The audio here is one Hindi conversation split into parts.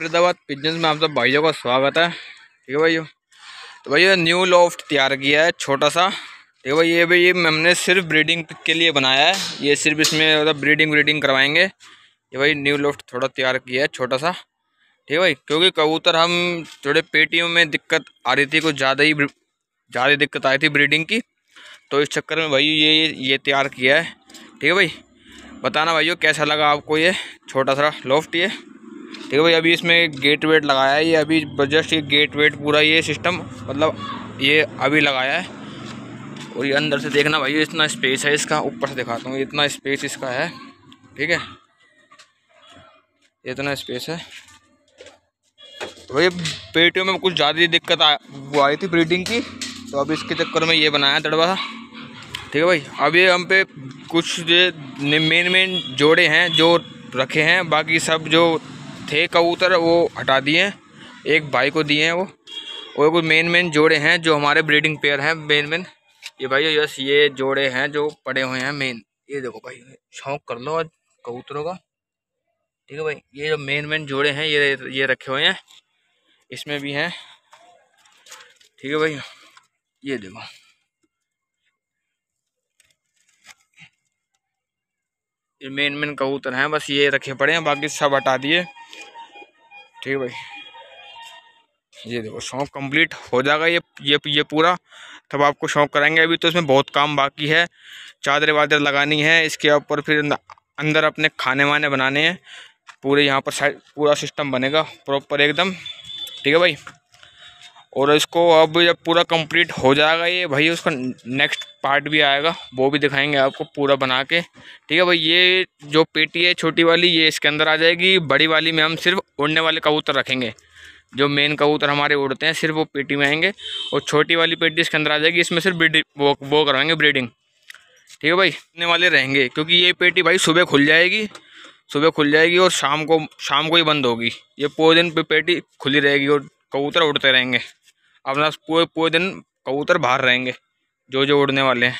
फरीदाबाद पिजन्स में आप सब भाइयों का स्वागत है ठीक है भाइयों तो भैया न्यू लॉफ्ट तैयार किया है छोटा सा ठीक है भाई ये भाई ये हमने सिर्फ ब्रीडिंग के लिए बनाया है ये सिर्फ इसमें मतलब ब्रीडिंग व्रीडिंग करवाएंगे ये भाई न्यू लॉफ्ट थोड़ा तैयार किया है छोटा सा ठीक है भाई क्योंकि कबूतर हम थोड़े पेटियों में दिक्कत आ रही थी कुछ ज़्यादा ही ज़्यादा दिक्कत आई थी ब्रीडिंग की तो इस चक्कर में भाई ये ये तैयार किया है ठीक है भाई बताना भाइयों कैसा लगा आपको ये छोटा सा लॉफ्ट ये ठीक है भाई अभी इसमें गेट वेट लगाया है ये अभी जस्ट ये गेट वेट पूरा ये सिस्टम मतलब ये अभी लगाया है और ये अंदर से देखना भाई इतना स्पेस है इसका ऊपर से दिखाता हूँ इतना स्पेस इसका है ठीक है इतना स्पेस है भाई पेटियों में कुछ ज़्यादा ही दिक्कत आ वो आई थी ब्रीडिंग की तो अब इसके चक्कर में ये बनाया दड़वा था ठीक है भाई अब ये हम पे कुछ मेन मेन जोड़े हैं जो रखे हैं बाकी सब जो थे कबूतर वो हटा दिए एक भाई को दिए हैं वो और कुछ मेन मेन जोड़े हैं जो हमारे ब्रीडिंग पेयर हैं मेन मेन ये भाई यस ये जोड़े हैं जो पड़े हुए हैं मेन ये देखो भाई शौक कर लो आज कबूतरों का ठीक है भाई ये जो मेन मेन जोड़े हैं ये ये रखे हुए हैं इसमें भी हैं ठीक है भाई ये देखो ये मेन मेन कबूतर हैं बस ये रखे पड़े हैं बाकी सब हटा दिए ठीक है भाई ये देखो शौक कंप्लीट हो जाएगा ये ये ये पूरा तब आपको शौक कराएंगे अभी तो इसमें बहुत काम बाकी है चादरें वादर लगानी है इसके ऊपर फिर अंदर अपने खाने वाने बनाने हैं पूरे यहाँ पर साइड पूरा सिस्टम बनेगा प्रॉपर एकदम ठीक है भाई और इसको अब जब पूरा कंप्लीट हो जाएगा ये भाई उसका नेक्स्ट पार्ट भी आएगा वो भी दिखाएंगे आपको पूरा बना के ठीक है भाई ये जो पेटी है छोटी वाली ये इसके अंदर आ जाएगी बड़ी वाली में हम सिर्फ उड़ने वाले कबूतर रखेंगे जो मेन कबूतर हमारे उड़ते हैं सिर्फ वो पेटी में आएंगे और छोटी वाली पेटी इसके अंदर आ जाएगी इसमें सिर्फ ब्रीडिंग वो वो करवाएंगे ब्रीडिंग ठीक है भाई उड़ने वाले रहेंगे क्योंकि ये पेटी भाई सुबह खुल जाएगी सुबह खुल जाएगी और शाम को शाम को ही बंद होगी ये पूरे दिन पेटी खुली रहेगी और कबूतर उड़ते रहेंगे अपना पूरे पूरे दिन कबूतर बाहर रहेंगे जो जो उड़ने वाले हैं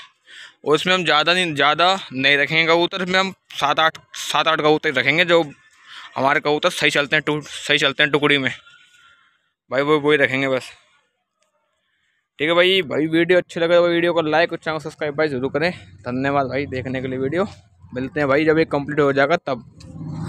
और इसमें हम ज़्यादा नहीं ज़्यादा नहीं रखेंगे कबूतर इसमें हम सात आठ सात आठ कबूतर रखेंगे जो हमारे कबूतर सही चलते हैं टू सही चलते हैं टुकड़ी में भाई वो वही रखेंगे बस ठीक है भाई भाई वीडियो अच्छी लगे तो वीडियो को लाइक और चैनल सब्सक्राइब भाई ज़रूर करें धन्यवाद भाई देखने के लिए वीडियो मिलते हैं भाई जब ये कंप्लीट हो जाएगा तब